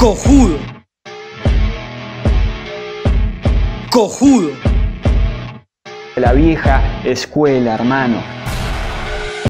Cojudo. Cojudo. La vieja escuela, hermano.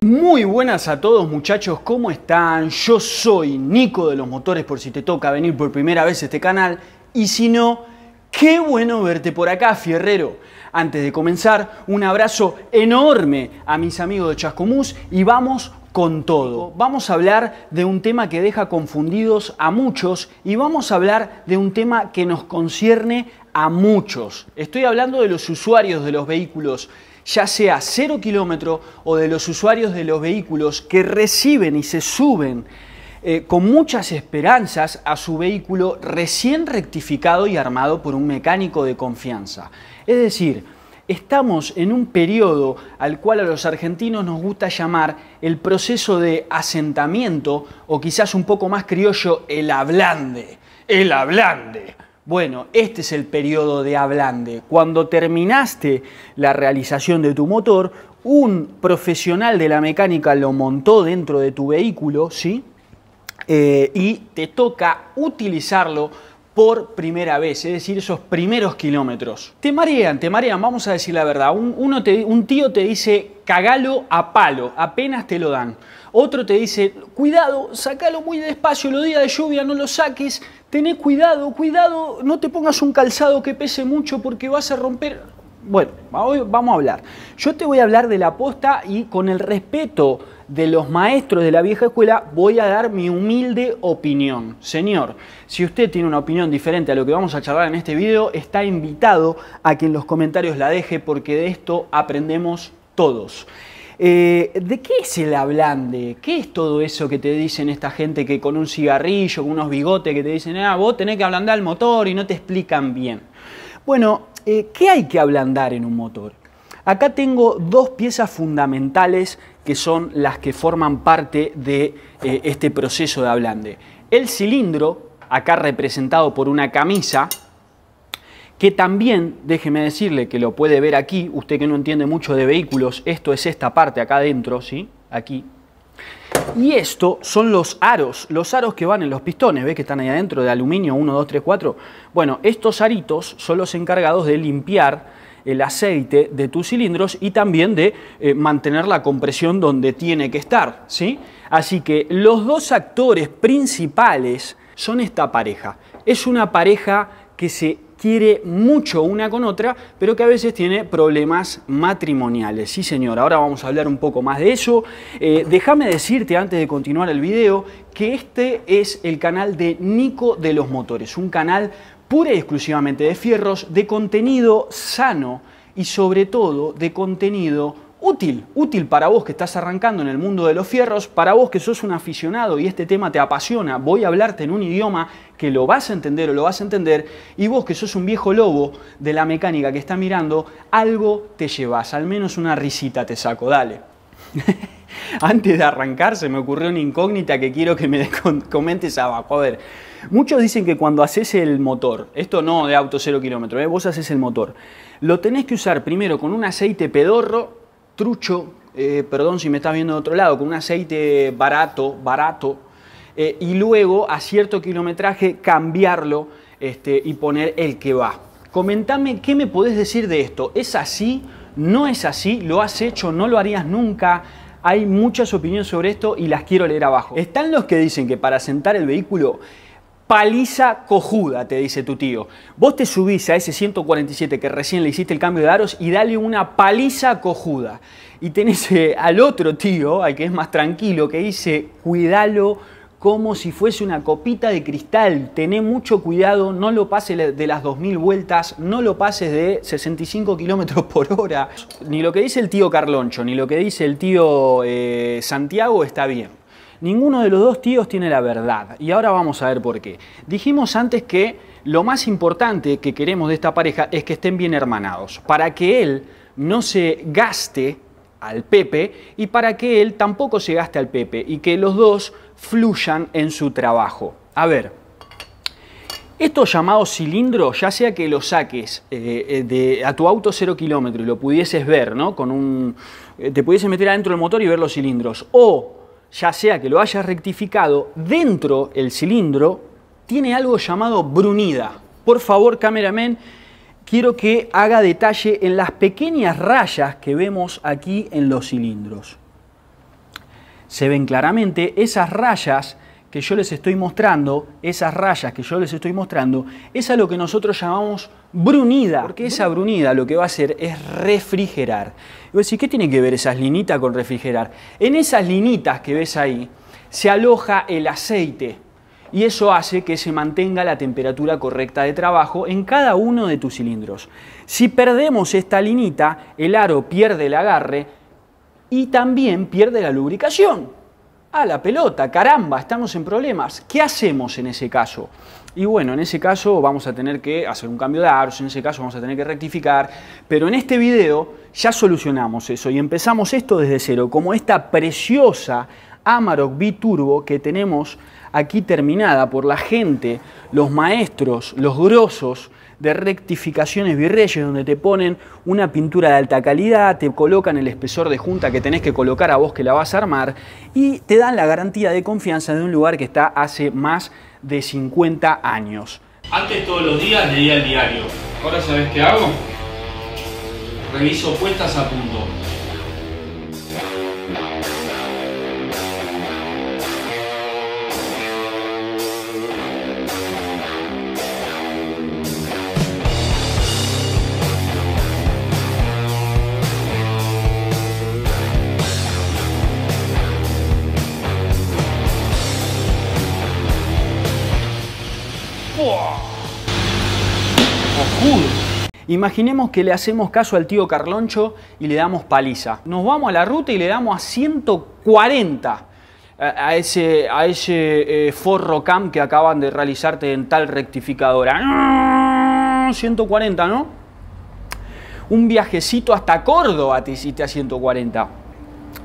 Muy buenas a todos muchachos, ¿cómo están? Yo soy Nico de los Motores por si te toca venir por primera vez a este canal y si no, qué bueno verte por acá, fierrero. Antes de comenzar, un abrazo enorme a mis amigos de Chascomús y vamos con todo. Vamos a hablar de un tema que deja confundidos a muchos y vamos a hablar de un tema que nos concierne a muchos. Estoy hablando de los usuarios de los vehículos ya sea cero kilómetro o de los usuarios de los vehículos que reciben y se suben eh, con muchas esperanzas a su vehículo recién rectificado y armado por un mecánico de confianza. Es decir, Estamos en un periodo al cual a los argentinos nos gusta llamar el proceso de asentamiento o quizás un poco más criollo, el hablande. El hablande. Bueno, este es el periodo de hablande. Cuando terminaste la realización de tu motor, un profesional de la mecánica lo montó dentro de tu vehículo, ¿sí? Eh, y te toca utilizarlo por primera vez, es decir, esos primeros kilómetros. Te marean, te marean, vamos a decir la verdad. Un, uno un tío te dice, cagalo a palo, apenas te lo dan. Otro te dice, cuidado, sacalo muy despacio, los días de lluvia no lo saques, tené cuidado, cuidado, no te pongas un calzado que pese mucho porque vas a romper. Bueno, hoy vamos a hablar. Yo te voy a hablar de la posta y con el respeto de los maestros de la vieja escuela, voy a dar mi humilde opinión. Señor, si usted tiene una opinión diferente a lo que vamos a charlar en este video, está invitado a que en los comentarios la deje porque de esto aprendemos todos. Eh, ¿De qué es el hablande? ¿Qué es todo eso que te dicen esta gente que con un cigarrillo, con unos bigotes, que te dicen, ah, vos tenés que ablandar el motor y no te explican bien? Bueno, eh, ¿qué hay que ablandar en un motor? Acá tengo dos piezas fundamentales que son las que forman parte de eh, este proceso de ablande. El cilindro, acá representado por una camisa, que también, déjeme decirle que lo puede ver aquí, usted que no entiende mucho de vehículos, esto es esta parte acá adentro, ¿sí? Aquí. Y esto son los aros, los aros que van en los pistones, ¿ves que están ahí adentro de aluminio 1, 2, 3, 4? Bueno, estos aritos son los encargados de limpiar el aceite de tus cilindros y también de eh, mantener la compresión donde tiene que estar. ¿sí? Así que los dos actores principales son esta pareja. Es una pareja que se quiere mucho una con otra, pero que a veces tiene problemas matrimoniales. Sí, señor, ahora vamos a hablar un poco más de eso. Eh, déjame decirte antes de continuar el video que este es el canal de Nico de los Motores, un canal pura y exclusivamente de fierros, de contenido sano y sobre todo de contenido útil, útil para vos que estás arrancando en el mundo de los fierros, para vos que sos un aficionado y este tema te apasiona, voy a hablarte en un idioma que lo vas a entender o lo vas a entender, y vos que sos un viejo lobo de la mecánica que está mirando, algo te llevas, al menos una risita te saco, dale. Antes de arrancar se me ocurrió una incógnita que quiero que me comentes abajo. A ver, Muchos dicen que cuando haces el motor, esto no de auto 0 kilómetro, eh, vos haces el motor, lo tenés que usar primero con un aceite pedorro, trucho, eh, perdón si me estás viendo de otro lado, con un aceite barato, barato, eh, y luego a cierto kilometraje cambiarlo este, y poner el que va. Comentame qué me podés decir de esto. ¿Es así? ¿No es así? ¿Lo has hecho? ¿No lo harías nunca? Hay muchas opiniones sobre esto y las quiero leer abajo. Están los que dicen que para sentar el vehículo paliza cojuda, te dice tu tío. Vos te subís a ese 147 que recién le hiciste el cambio de aros y dale una paliza cojuda. Y tenés eh, al otro tío, al que es más tranquilo, que dice, cuidalo como si fuese una copita de cristal. Tené mucho cuidado, no lo pases de las 2.000 vueltas, no lo pases de 65 kilómetros por hora. Ni lo que dice el tío Carloncho, ni lo que dice el tío eh, Santiago está bien ninguno de los dos tíos tiene la verdad. Y ahora vamos a ver por qué. Dijimos antes que lo más importante que queremos de esta pareja es que estén bien hermanados, para que él no se gaste al Pepe y para que él tampoco se gaste al Pepe y que los dos fluyan en su trabajo. A ver, estos llamados cilindros, ya sea que los saques eh, eh, de, a tu auto cero kilómetros y lo pudieses ver, ¿no? Con un, eh, te pudieses meter adentro del motor y ver los cilindros, o ya sea que lo hayas rectificado, dentro el cilindro tiene algo llamado brunida. Por favor, cameraman, quiero que haga detalle en las pequeñas rayas que vemos aquí en los cilindros. Se ven claramente esas rayas que yo les estoy mostrando, esas rayas que yo les estoy mostrando, es a lo que nosotros llamamos brunida, porque esa brunida lo que va a hacer es refrigerar. Y vos ¿qué tiene que ver esas linitas con refrigerar? En esas linitas que ves ahí se aloja el aceite y eso hace que se mantenga la temperatura correcta de trabajo en cada uno de tus cilindros. Si perdemos esta linita, el aro pierde el agarre y también pierde la lubricación a ah, la pelota, caramba, estamos en problemas. ¿Qué hacemos en ese caso? Y bueno, en ese caso vamos a tener que hacer un cambio de arroz, en ese caso vamos a tener que rectificar, pero en este video ya solucionamos eso y empezamos esto desde cero, como esta preciosa Amarok B Turbo que tenemos aquí terminada por la gente, los maestros, los grosos de rectificaciones virreyes, donde te ponen una pintura de alta calidad, te colocan el espesor de junta que tenés que colocar a vos que la vas a armar y te dan la garantía de confianza de un lugar que está hace más de 50 años. Antes todos los días leía el diario, ahora sabes qué hago? Reviso puestas a punto. Imaginemos que le hacemos caso al tío Carloncho y le damos paliza. Nos vamos a la ruta y le damos a 140 eh, a ese, a ese eh, forro cam que acaban de realizarte en tal rectificadora. 140, ¡Ah! ¿no? Un viajecito hasta Córdoba te hiciste a 140.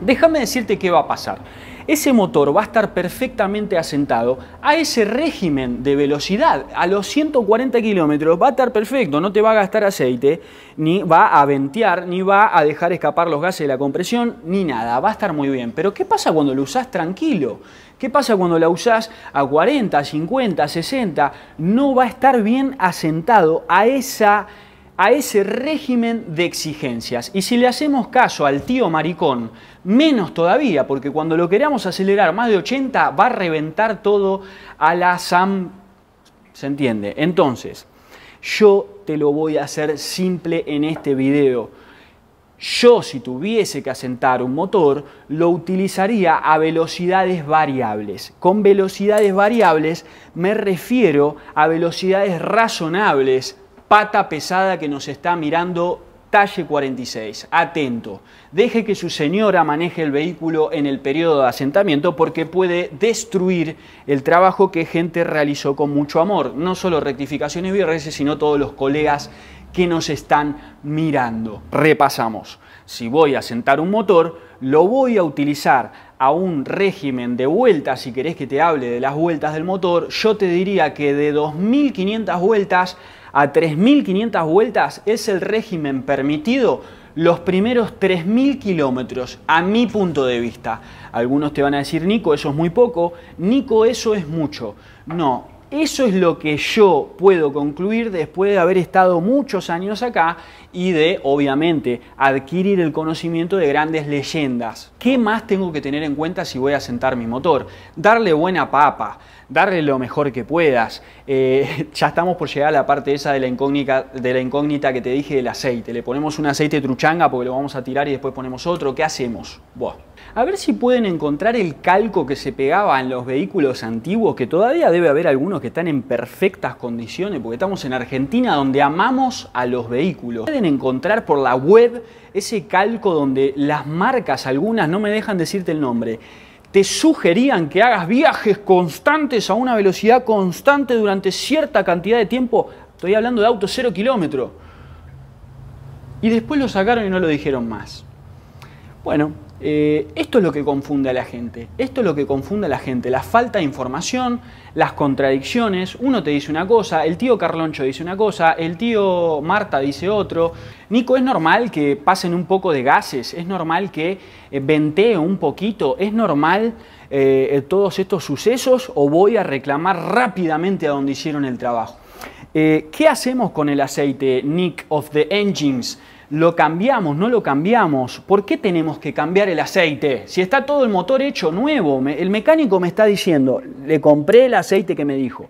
Déjame decirte qué va a pasar ese motor va a estar perfectamente asentado a ese régimen de velocidad. A los 140 kilómetros va a estar perfecto, no te va a gastar aceite, ni va a ventear, ni va a dejar escapar los gases de la compresión, ni nada. Va a estar muy bien. Pero ¿qué pasa cuando lo usás tranquilo? ¿Qué pasa cuando la usás a 40, 50, 60? No va a estar bien asentado a esa a ese régimen de exigencias. Y si le hacemos caso al tío maricón, menos todavía, porque cuando lo queramos acelerar más de 80 va a reventar todo a la SAM. ¿Se entiende? Entonces, yo te lo voy a hacer simple en este video. Yo si tuviese que asentar un motor, lo utilizaría a velocidades variables. Con velocidades variables me refiero a velocidades razonables pata pesada que nos está mirando talle 46. Atento, deje que su señora maneje el vehículo en el periodo de asentamiento porque puede destruir el trabajo que gente realizó con mucho amor. No solo rectificaciones BRS, sino todos los colegas que nos están mirando. Repasamos. Si voy a sentar un motor, lo voy a utilizar a un régimen de vueltas, si querés que te hable de las vueltas del motor, yo te diría que de 2.500 vueltas a 3.500 vueltas es el régimen permitido los primeros 3.000 kilómetros, a mi punto de vista. Algunos te van a decir, Nico, eso es muy poco, Nico, eso es mucho. No, eso es lo que yo puedo concluir después de haber estado muchos años acá y de, obviamente, adquirir el conocimiento de grandes leyendas. ¿Qué más tengo que tener en cuenta si voy a sentar mi motor? Darle buena papa, darle lo mejor que puedas. Eh, ya estamos por llegar a la parte esa de la, incógnita, de la incógnita que te dije del aceite. Le ponemos un aceite truchanga porque lo vamos a tirar y después ponemos otro. ¿Qué hacemos? A ver si pueden encontrar el calco que se pegaba en los vehículos antiguos, que todavía debe haber algunos que están en perfectas condiciones, porque estamos en Argentina donde amamos a los vehículos. Pueden encontrar por la web ese calco donde las marcas, algunas, no me dejan decirte el nombre, te sugerían que hagas viajes constantes a una velocidad constante durante cierta cantidad de tiempo. Estoy hablando de auto cero kilómetro. Y después lo sacaron y no lo dijeron más. Bueno, eh, esto es lo que confunde a la gente, esto es lo que confunde a la gente, la falta de información, las contradicciones, uno te dice una cosa, el tío Carloncho dice una cosa, el tío Marta dice otro. Nico, es normal que pasen un poco de gases, es normal que eh, ventee un poquito, es normal eh, todos estos sucesos o voy a reclamar rápidamente a donde hicieron el trabajo. ¿Qué hacemos con el aceite Nick of the Engines? lo cambiamos, no lo cambiamos. ¿Por qué tenemos que cambiar el aceite? Si está todo el motor hecho nuevo, el mecánico me está diciendo, le compré el aceite que me dijo.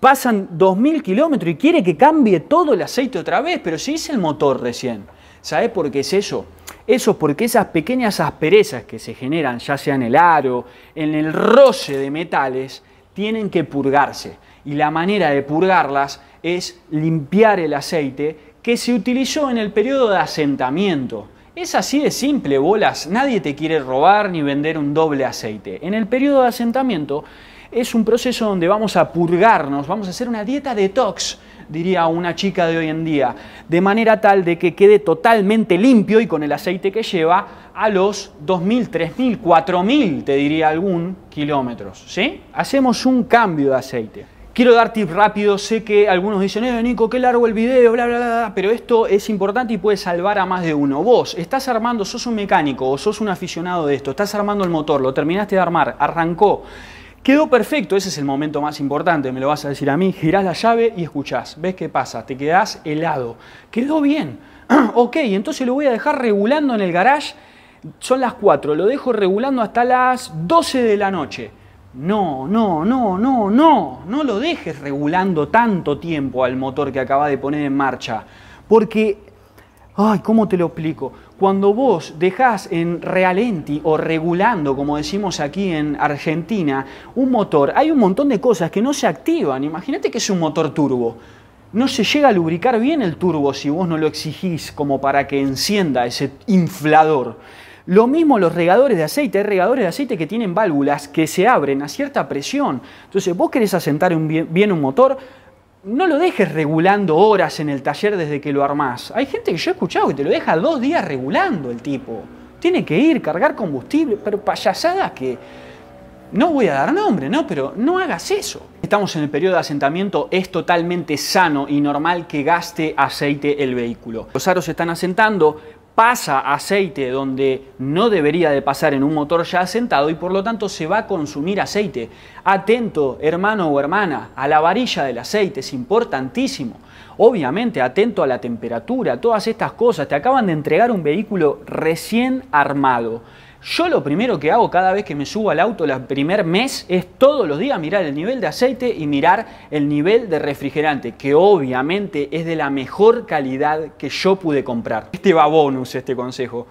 Pasan 2.000 kilómetros y quiere que cambie todo el aceite otra vez, pero si hice el motor recién. ¿Sabes por qué es eso? Eso porque esas pequeñas asperezas que se generan, ya sea en el aro, en el roce de metales, tienen que purgarse. Y la manera de purgarlas es limpiar el aceite que se utilizó en el periodo de asentamiento. Es así de simple, bolas, nadie te quiere robar ni vender un doble aceite. En el periodo de asentamiento es un proceso donde vamos a purgarnos, vamos a hacer una dieta detox, diría una chica de hoy en día, de manera tal de que quede totalmente limpio y con el aceite que lleva a los 2.000, 3.000, 4.000, te diría algún, kilómetros. ¿sí? Hacemos un cambio de aceite. Quiero dar tips rápidos, sé que algunos dicen, eh, Nico, qué largo el video, bla, bla, bla, pero esto es importante y puede salvar a más de uno. Vos estás armando, sos un mecánico o sos un aficionado de esto, estás armando el motor, lo terminaste de armar, arrancó, quedó perfecto, ese es el momento más importante, me lo vas a decir a mí, girás la llave y escuchás, ves qué pasa, te quedás helado, quedó bien, ok, entonces lo voy a dejar regulando en el garage, son las 4, lo dejo regulando hasta las 12 de la noche. No, no, no, no, no, no lo dejes regulando tanto tiempo al motor que acaba de poner en marcha. Porque, ay, ¿cómo te lo explico? Cuando vos dejás en realenti o regulando, como decimos aquí en Argentina, un motor, hay un montón de cosas que no se activan. Imagínate que es un motor turbo. No se llega a lubricar bien el turbo si vos no lo exigís como para que encienda ese inflador. Lo mismo los regadores de aceite, hay regadores de aceite que tienen válvulas que se abren a cierta presión. Entonces, vos querés asentar bien, un motor, no lo dejes regulando horas en el taller desde que lo armás. Hay gente que yo he escuchado que te lo deja dos días regulando el tipo. Tiene que ir, cargar combustible, pero payasada que... No voy a dar nombre, ¿no? Pero no hagas eso. Estamos en el periodo de asentamiento, es totalmente sano y normal que gaste aceite el vehículo. Los aros se están asentando, pasa aceite donde no debería de pasar en un motor ya asentado y por lo tanto se va a consumir aceite. Atento, hermano o hermana, a la varilla del aceite, es importantísimo. Obviamente, atento a la temperatura, todas estas cosas. Te acaban de entregar un vehículo recién armado yo lo primero que hago cada vez que me subo al auto el primer mes es todos los días mirar el nivel de aceite y mirar el nivel de refrigerante, que obviamente es de la mejor calidad que yo pude comprar. Este va bonus, este consejo.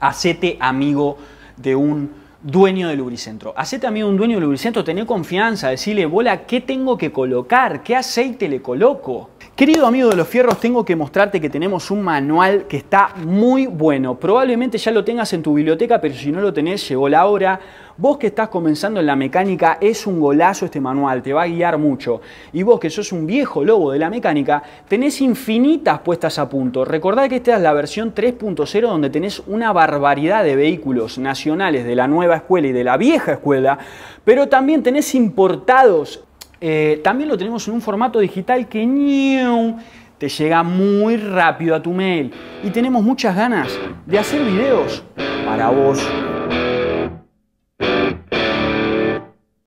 Hacete amigo de un dueño del lubricentro. Hacete también un dueño del lubricentro, tener confianza, decirle, bola, ¿qué tengo que colocar? ¿Qué aceite le coloco? Querido amigo de los fierros, tengo que mostrarte que tenemos un manual que está muy bueno. Probablemente ya lo tengas en tu biblioteca, pero si no lo tenés, llegó la hora Vos que estás comenzando en la mecánica, es un golazo este manual, te va a guiar mucho. Y vos que sos un viejo lobo de la mecánica, tenés infinitas puestas a punto. Recordad que esta es la versión 3.0 donde tenés una barbaridad de vehículos nacionales de la nueva escuela y de la vieja escuela, pero también tenés importados. Eh, también lo tenemos en un formato digital que te llega muy rápido a tu mail. Y tenemos muchas ganas de hacer videos para vos.